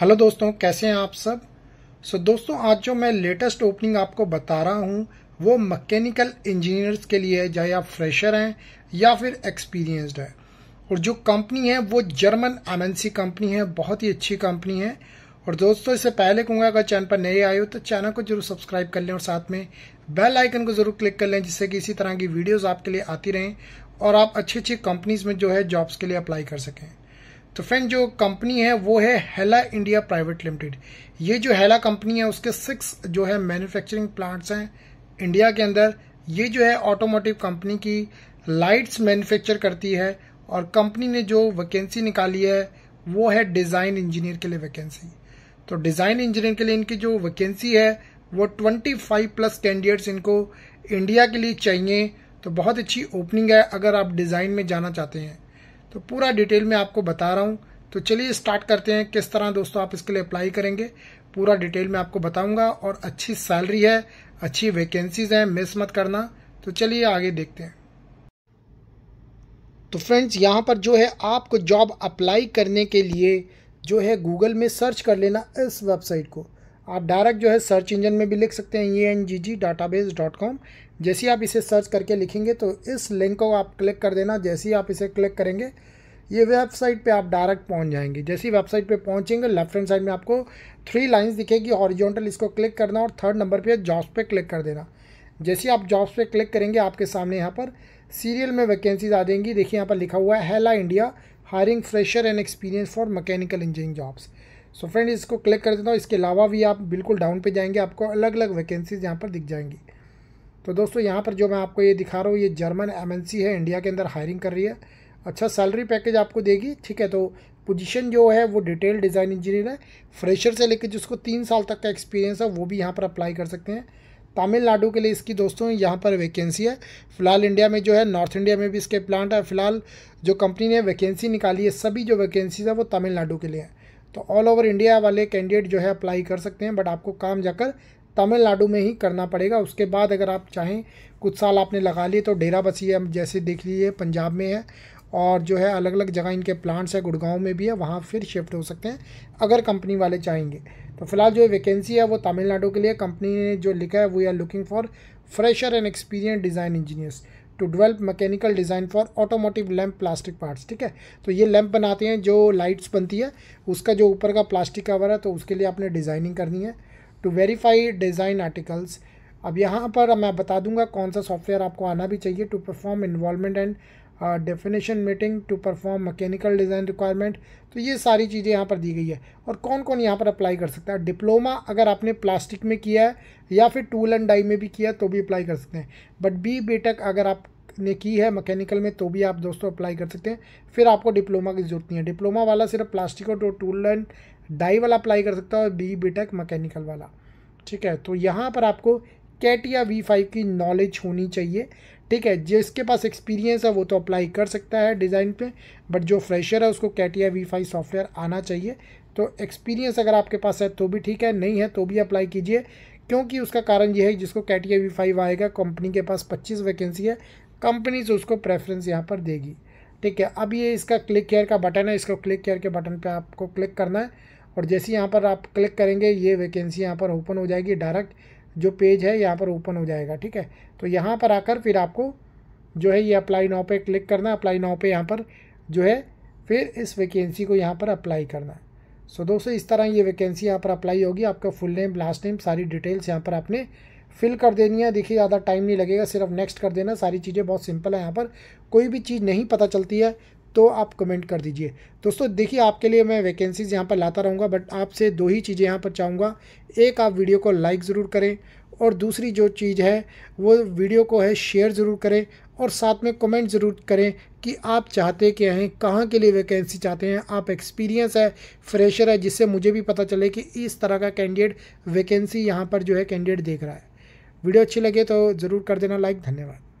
hello दोस्तों कैसे हैं आप सब सो so, दोस्तों आज जो मैं लेटेस्ट ओपनिंग आपको बता रहा हूं वो मैकेनिकल इंजीनियर्स के लिए है चाहे आप फ्रेशर हैं या फिर एक्सपीरियंस्ड है और जो कंपनी है वो जर्मन एमएनसी कंपनी है बहुत ही अच्छी कंपनी है और दोस्तों इससे पहले कहूंगा अगर चैनल पर नए आए हो तो चैनल को जरूर सब्सक्राइब कर लें और साथ में बेल आइकन को जरूर क्लिक कर लें जिससे कि इसी तरह की वीडियोज़ आपके लिए आती रहें और आप अच्छी अच्छी कंपनीज में जो है जॉब्स के लिए अप्लाई कर सकें तो फ्रेंड जो कंपनी है वो है हेला इंडिया प्राइवेट लिमिटेड ये जो हेला कंपनी है उसके सिक्स जो है मैन्युफैक्चरिंग प्लांट्स हैं इंडिया के अंदर ये जो है ऑटोमोटिव कंपनी की लाइट्स मैन्युफैक्चर करती है और कंपनी ने जो वैकेंसी निकाली है वो है डिज़ाइन इंजीनियर के लिए वैकेंसी तो डिज़ाइन इंजीनियर के लिए इनकी जो वैकेंसी है वो 25 प्लस कैंडिडेट्स इनको इंडिया के लिए चाहिए तो बहुत अच्छी ओपनिंग है अगर आप डिज़ाइन में जाना चाहते हैं तो पूरा डिटेल में आपको बता रहा हूँ तो चलिए स्टार्ट करते हैं किस तरह दोस्तों आप इसके लिए अप्लाई करेंगे पूरा डिटेल में आपको बताऊंगा और अच्छी सैलरी है अच्छी वैकेंसीज हैं मिस मत करना तो चलिए आगे देखते हैं तो फ्रेंड्स यहाँ पर जो है आपको जॉब अप्लाई करने के लिए जो है गूगल में सर्च कर लेना इस वेबसाइट को आप डायरेक्ट जो है सर्च इंजन में भी लिख सकते हैं E N G G data base dot com जैसे ही आप इसे सर्च करके लिखेंगे तो इस लिंक को आप क्लिक कर देना जैसे ही आप इसे क्लिक करेंगे ये वेबसाइट पे आप डायरेक्ट पहुंच जाएंगे जैसे ही वेबसाइट पे पहुंचेंगे लेफ्ट हैंड साइड में आपको थ्री लाइंस दिखेगी ऑरिजेंटल इसको क्लिक करना और थर्ड नंबर पे जॉब्स पे क्लिक कर देना जैसे ही आप जॉब्स पे क्लिक करेंगे आपके सामने यहाँ पर सीरियल में वैकेंसीज आ जाएंगी देखिए यहाँ पर लिखा हुआ है Hella India hiring fresher and experience for mechanical engineering jobs so friend इसको क्लिक कर देता हूँ इसके अलावा भी आप बिल्कुल डाउन पे जाएंगे आपको अलग अलग वैकेंसीज यहाँ पर दिख जाएंगी तो दोस्तों यहाँ पर जो मैं आपको ये दिखा रहा हूँ ये जर्मन एम है इंडिया के अंदर हायरिंग कर रही है अच्छा सैलरी पैकेज आपको देगी ठीक है तो पोजीशन जो है वो डिटेल डिज़ाइन इंजीनियर है फ्रेशर से लेकर जिसको तीन साल तक का एक्सपीरियंस है वो भी यहाँ पर अप्लाई कर सकते हैं तमिलनाडु के लिए इसकी दोस्तों यहाँ पर वैकेंसी है फिलहाल इंडिया में जो है नॉर्थ इंडिया में भी इसके प्लांट है फिलहाल जो कंपनी ने वैकेंसी निकाली है सभी जो वैकेंसीज है वो तमिलनाडु के लिए है तो ऑल ओवर इंडिया वाले कैंडिडेट जो है अप्लाई कर सकते हैं बट आपको काम जाकर तमिलनाडु में ही करना पड़ेगा उसके बाद अगर आप चाहें कुछ साल आपने लगा लिए तो डेरा बसी है जैसे देख लीजिए पंजाब में है और जो है अलग अलग जगह इनके प्लांट्स है गुड़गांव में भी है वहाँ फिर शिफ्ट हो सकते हैं अगर कंपनी वाले चाहेंगे तो फिलहाल जो वैकेंसी है वो तमिलनाडु के लिए कंपनी ने जो लिखा है we are looking for fresher and experience design engineers to develop mechanical design for automotive lamp plastic parts ठीक है तो ये लैम्प बनाते हैं जो लाइट्स बनती है उसका जो ऊपर का प्लास्टिक कवर है तो उसके लिए आपने डिज़ाइनिंग करनी है टू वेरीफाई डिज़ाइन आर्टिकल्स अब यहाँ पर मैं बता दूंगा कौन सा सॉफ्टवेयर आपको आना भी चाहिए to perform involvement and definition meeting to perform mechanical design requirement तो ये सारी चीज़ें यहाँ पर दी गई है और कौन कौन यहाँ पर अप्लाई कर सकता है डिप्लोमा अगर आपने प्लास्टिक में किया है या फिर टूल एंड डाई में भी किया है तो भी अप्लाई कर सकते हैं बट बी बेटक अगर आपने की है मैकेनिकल में तो भी आप दोस्तों अप्लाई कर सकते हैं फिर आपको डिप्लोमा की ज़रूरत नहीं है डिप्लोमा वाला सिर्फ प्लास्टिक और टूल एंड डाई वाला अप्लाई कर सकता है और बी टेक मैकेनिकल वाला ठीक है तो यहाँ पर आपको कैट या वी फाइव की नॉलेज होनी चाहिए ठीक है जिसके पास एक्सपीरियंस है वो तो अप्लाई कर सकता है डिज़ाइन पे बट जो फ्रेशर है उसको कैट या वी फाइव सॉफ्टवेयर आना चाहिए तो एक्सपीरियंस अगर आपके पास है तो भी ठीक है नहीं है तो भी अप्लाई कीजिए क्योंकि उसका कारण यह है जिसको कैट या वी फाइव आएगा कंपनी के पास पच्चीस वैकेंसी है कंपनी से उसको प्रेफरेंस यहाँ पर देगी ठीक है अब ये इसका क्लिक केयर का बटन है इसको क्लिक केयर के बटन पर आपको क्लिक करना है और जैसे यहाँ पर आप क्लिक करेंगे ये वैकेंसी यहाँ पर ओपन हो जाएगी डायरेक्ट जो पेज है यहाँ पर ओपन हो जाएगा ठीक है तो यहाँ पर आकर फिर आपको जो है ये अप्लाई नाव पे क्लिक करना है अप्लाई नाव पे यहाँ पर जो है फिर इस वैकेंसी को यहाँ पर अप्लाई करना है सो so, दोस्तों इस तरह ये वैकेंसी यहाँ पर अप्लाई होगी आपका फुल नेम लास्ट नेम सारी डिटेल्स यहाँ पर आपने फिल कर देनी है देखिए ज़्यादा टाइम नहीं लगेगा सिर्फ नेक्स्ट कर देना सारी चीज़ें बहुत सिंपल है यहाँ पर कोई भी चीज़ नहीं पता चलती है तो आप कमेंट कर दीजिए दोस्तों देखिए आपके लिए मैं वैकेंसीज़ यहाँ पर लाता रहूँगा बट आपसे दो ही चीज़ें यहाँ पर चाहूँगा एक आप वीडियो को लाइक ज़रूर करें और दूसरी जो चीज़ है वो वीडियो को है शेयर ज़रूर करें और साथ में कमेंट ज़रूर करें कि आप चाहते क्या हैं कहाँ के लिए वैकेंसी चाहते हैं आप एक्सपीरियंस है फ्रेशर है जिससे मुझे भी पता चले कि इस तरह का कैंडिडेट वैकेंसी यहाँ पर जो है कैंडिडेट देख रहा है वीडियो अच्छी लगे तो ज़रूर कर देना लाइक धन्यवाद